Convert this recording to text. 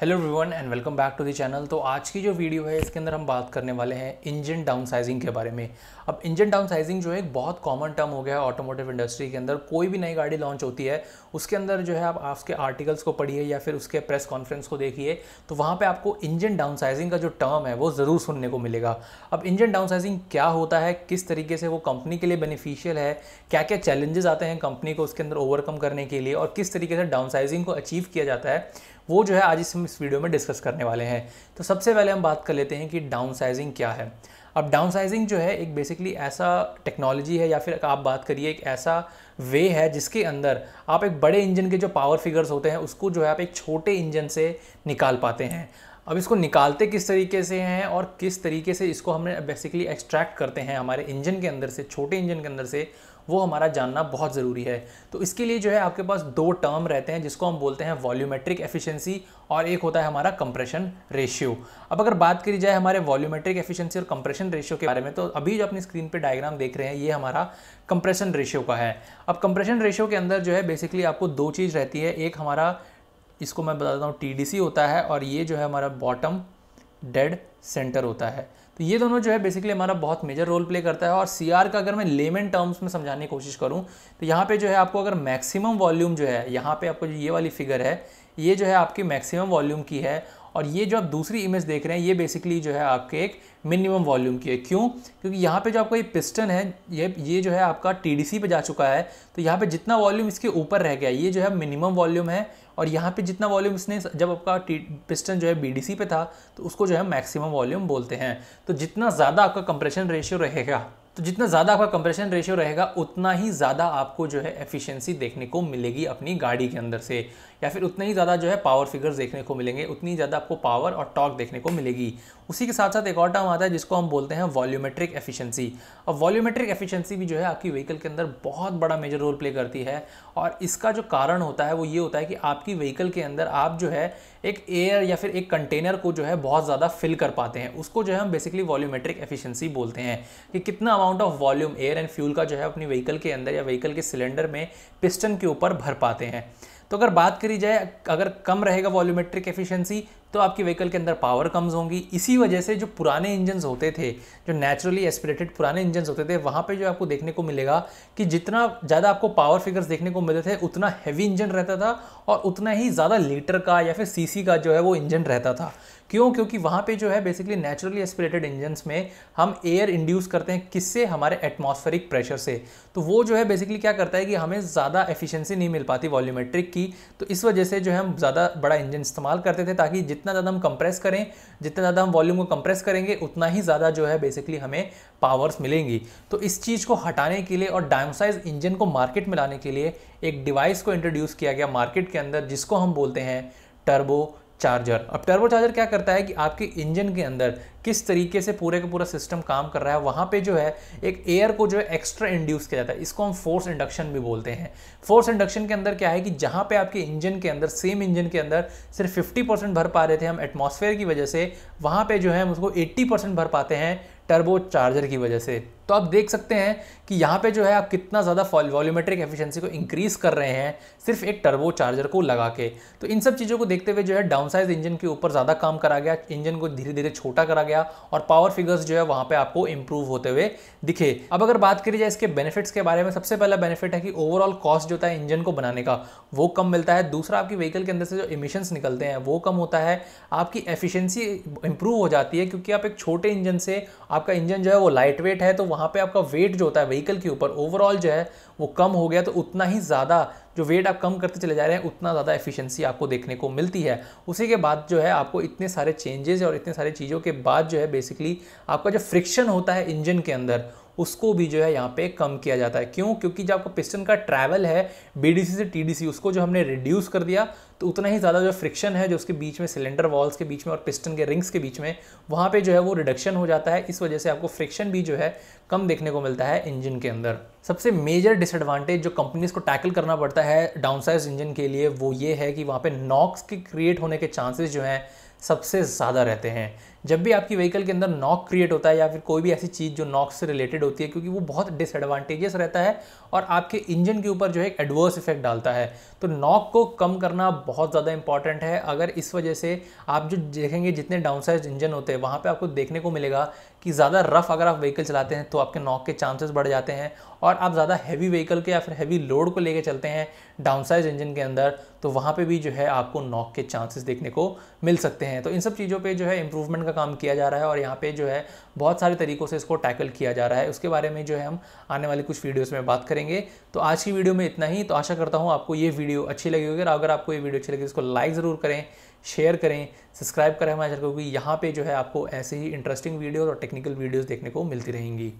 hello everyone and welcome back to the channel तो आज की जो वीडियो है इसके अंदर हम बात करने वाले हैं इंजन डाउन साइजिंग के बारे में अब इंजन डाउन साइजिंग जो है एक बहुत कॉमन टर्म हो गया है ऑटोमोटिव इंडस्ट्री के अंदर कोई भी नई गाड़ी लॉन्च होती है उसके अंदर जो है आप आपके आर्टिकल्स को पढ़िए या फिर उसके प्रेस कॉन्फ्रेंस को देखिए तो वहाँ पर आपको इंजन डाउन साइजिंग का जो टर्म है वो ज़रूर सुनने को मिलेगा अब इंजन डाउन साइजिंग क्या होता है किस तरीके से वो कंपनी के लिए बेनिफिशियल है क्या क्या चैलेंजेस आते हैं कंपनी को उसके अंदर ओवरकम करने के लिए और किस तरीके से डाउन साइजिंग को अचीव किया जाता है वो जो है आज इस वीडियो में डिस्कस करने वाले हैं तो सबसे पहले हम बात कर लेते हैं कि डाउन साइजिंग क्या है अब डाउन साइजिंग जो है एक बेसिकली ऐसा टेक्नोलॉजी है या फिर आप बात करिए एक ऐसा वे है जिसके अंदर आप एक बड़े इंजन के जो पावर फिगर्स होते हैं उसको जो है आप एक छोटे इंजन से निकाल पाते हैं अब इसको निकालते किस तरीके से हैं और किस तरीके से इसको हमने बेसिकली एक्सट्रैक्ट करते हैं हमारे इंजन के अंदर से छोटे इंजन के अंदर से वो हमारा जानना बहुत ज़रूरी है तो इसके लिए जो है आपके पास दो टर्म रहते हैं जिसको हम बोलते हैं वॉल्यूमेट्रिक एफिशिएंसी और एक होता है हमारा कंप्रेशन रेशियो अब अगर बात करी जाए हमारे वॉल्यूमेट्रिक एफिशिएंसी और कंप्रेशन रेशियो के बारे में तो अभी जो अपनी स्क्रीन पे डायग्राम देख रहे हैं ये हमारा कंप्रेशन रेशियो का है अब कंप्रेशन रेशियो के अंदर जो है बेसिकली आपको दो चीज़ रहती है एक हमारा इसको मैं बता देता हूँ टी होता है और ये जो है हमारा बॉटम डेड सेंटर होता है तो ये दोनों जो है बेसिकली हमारा बहुत मेजर रोल प्ले करता है और सी का अगर मैं लेमन टर्म्स में समझाने की कोशिश करूँ तो यहाँ पे जो है आपको अगर मैक्सिमम वॉल्यूम जो है यहाँ पे आपको जो ये वाली फिगर है ये जो है आपकी मैक्सिमम वॉल्यूम की है और ये जो आप दूसरी इमेज देख रहे हैं ये बेसिकली जो है आपके एक मिनिमम वॉल्यूम की है क्यों क्योंकि यहाँ पे जो आपका ये पिस्टन है ये ये जो है आपका टी पे जा चुका है तो यहाँ पे जितना वॉल्यूम इसके ऊपर रह गया ये जो है मिनिमम वॉल्यूम है और यहाँ पे जितना वॉल्यूम इसने जब आपका पिस्टन जो है बी पे था तो उसको जो है मैक्सिमम वॉल्यूम बोलते हैं तो जितना ज़्यादा आपका कंप्रेशन रेशियो रहेगा तो जितना ज़्यादा आपका कंप्रेशन रेशियो रहेगा उतना ही ज़्यादा आपको जो है एफिशिएंसी देखने को मिलेगी अपनी गाड़ी के अंदर से या फिर उतना ही ज़्यादा जो है पावर फिगर्स देखने को मिलेंगे उतनी ज़्यादा आपको पावर और टॉक देखने को मिलेगी उसी के साथ साथ एक और टर्म आता है जिसको हम बोलते हैं वॉल्यूमेट्रिक एफिशिएंसी और वॉल्यूमेट्रिक एफिशिएंसी भी जो है आपकी व्हीकल के अंदर बहुत बड़ा मेजर रोल प्ले करती है और इसका जो कारण होता है वो ये होता है कि आपकी व्हीकल के अंदर आप जो है एक एयर या फिर एक कंटेनर को जो है बहुत ज़्यादा फिल कर पाते हैं उसको जो है हम बेसिकली वॉल्यूमेट्रिक एफिशियंसी बोलते हैं कि कितना amount amount of volume air and fuel का जो है अपनी व्हीकल के अंदर या व्हीकल के सिलेंडर में पिस्टन के ऊपर भर पाते हैं तो अगर बात करी जाए अगर कम रहेगा वॉल्यूमेट्रिक एफिशिएंसी तो आपकी व्हीकल के अंदर पावर कम्स होंगी इसी वजह से जो पुराने इंजन्स होते थे जो नेचुरली एस्पिरेटेड पुराने इंजन्स होते थे वहाँ पे जो आपको देखने को मिलेगा कि जितना ज़्यादा आपको पावर फिगर्स देखने को मिलते थे उतना हैवी इंजन रहता था और उतना ही ज़्यादा लीटर का या फिर सी का जो है वो इंजन रहता था क्यों क्योंकि वहाँ पे जो है बेसिकली नेचुरली एस्पिरेटेड इंजन्स में हम एयर इंड्यूस करते हैं किससे हमारे एटमॉस्फेरिक प्रेशर से तो वो जो है बेसिकली क्या करता है कि हमें ज़्यादा एफिशिएंसी नहीं मिल पाती वॉल्यूमेट्रिक की तो इस वजह से जो है हम ज़्यादा बड़ा इंजन इस्तेमाल करते थे ताकि जितना ज़्यादा हम कंप्रेस करें जितना ज़्यादा हम वॉल्यूम को कंप्रेस करेंगे उतना ही ज़्यादा जो है बेसिकली हमें पावर्स मिलेंगी तो इस चीज़ को हटाने के लिए और डायमसाइज इंजन को मार्केट में लाने के लिए एक डिवाइस को इंट्रोड्यूस किया गया मार्केट के अंदर जिसको हम बोलते हैं टर्बो चार्जर अब टर्बो चार्जर क्या करता है कि आपके इंजन के अंदर किस तरीके से पूरे का पूरा सिस्टम काम कर रहा है वहाँ पे जो है एक एयर को जो है एक्स्ट्रा इंड्यूस किया जाता है इसको हम फोर्स इंडक्शन भी बोलते हैं फोर्स इंडक्शन के अंदर क्या है कि जहाँ पे आपके इंजन के अंदर सेम इंजन के अंदर सिर्फ 50 परसेंट भर पा रहे थे हम एटमोसफेयर की वजह से वहाँ पे जो है हम उसको 80 परसेंट भर पाते हैं टर्बो चार्जर की वजह से तो आप देख सकते हैं कि यहाँ पे जो है आप कितना ज़्यादा वॉल्यूमेट्रिक एफिशिएंसी को इंक्रीज़ कर रहे हैं सिर्फ एक टर्बो चार्जर को लगा के तो इन सब चीज़ों को देखते हुए जो है डाउन साइज इंजन के ऊपर ज़्यादा काम करा गया इंजन को धीरे धीरे छोटा करा गया और पावर फिगर्स जो है वहाँ पर आपको इम्प्रूव होते हुए दिखे अब अगर बात करी जाए इसके बेनिफिट्स के बारे में सबसे पहला बेनिफिट है कि ओवरऑल कॉस्ट जो है इंजन को बनाने का वो कम मिलता है दूसरा आपकी व्हीकल के अंदर से जो इमिशंस निकलते हैं वो कम होता है आपकी एफिशिएंसी इंप्रूव हो जाती है क्योंकि आप एक छोटे इंजन से आप आपका इंजन जो है वो लाइट वेट है तो वहाँ पे आपका वेट जो होता है व्हीकल के ऊपर ओवरऑल जो है वो कम हो गया तो उतना ही ज़्यादा जो वेट आप कम करते चले जा रहे हैं उतना ज़्यादा एफिशिएंसी आपको देखने को मिलती है उसी के बाद जो है आपको इतने सारे चेंजेस और इतने सारे चीज़ों के बाद जो है बेसिकली आपका जो फ्रिक्शन होता है इंजन के अंदर उसको भी जो है यहाँ पे कम किया जाता है क्यों क्योंकि जो आपका पिस्टन का ट्रैवल है बीडीसी से टीडीसी उसको जो हमने रिड्यूस कर दिया तो उतना ही ज़्यादा जो फ्रिक्शन है जो उसके बीच में सिलेंडर वॉल्स के बीच में और पिस्टन के रिंग्स के बीच में वहाँ पे जो है वो रिडक्शन हो जाता है इस वजह से आपको फ्रिक्शन भी जो है कम देखने को मिलता है इंजन के अंदर सबसे मेजर डिसएडवांटेज जो कंपनीज को टैकल करना पड़ता है डाउनसाइज इंजन के लिए वो ये है कि वहाँ पर नॉक्स के क्रिएट होने के चांसेज जो हैं सबसे ज़्यादा रहते हैं जब भी आपकी व्हीकल के अंदर नॉक क्रिएट होता है या फिर कोई भी ऐसी चीज़ जो नॉक से रिलेटेड होती है क्योंकि वो बहुत डिसएडवांटेजेस रहता है और आपके इंजन के ऊपर जो है एडवर्स इफेक्ट डालता है तो नॉक को कम करना बहुत ज़्यादा इंपॉर्टेंट है अगर इस वजह से आप जो देखेंगे जितने डाउनसाइज इंजन होते हैं वहाँ पर आपको देखने को मिलेगा कि ज़्यादा रफ अगर आप व्हीकल चलाते हैं तो आपके नॉक के चांसेस बढ़ जाते हैं और आप ज़्यादा हैवी व्हीकल के या फिर हैवी लोड को लेकर चलते हैं डाउनसाइज इंजन के अंदर तो वहाँ पर भी जो है आपको नॉक के चांसेस देखने को मिल सकते हैं तो इन सब चीज़ों पर जो है इम्प्रूवमेंट का काम किया जा रहा है और यहाँ पे जो है बहुत सारे तरीक़ों से इसको टैकल किया जा रहा है उसके बारे में जो है हम आने वाली कुछ वीडियोज़ में बात करेंगे तो आज की वीडियो में इतना ही तो आशा करता हूँ आपको ये वीडियो अच्छी लगी होगी और अगर आपको ये वीडियो अच्छी लगी तो इसको लाइक ज़रूर करें शेयर करें सब्सक्राइब करें हमारे चैनल को क्योंकि यहाँ पर जो है आपको ऐसे ही इंटरेस्टिंग वीडियोज़ और टेक्निकल वीडियोज़ देखने को मिलती रहेंगी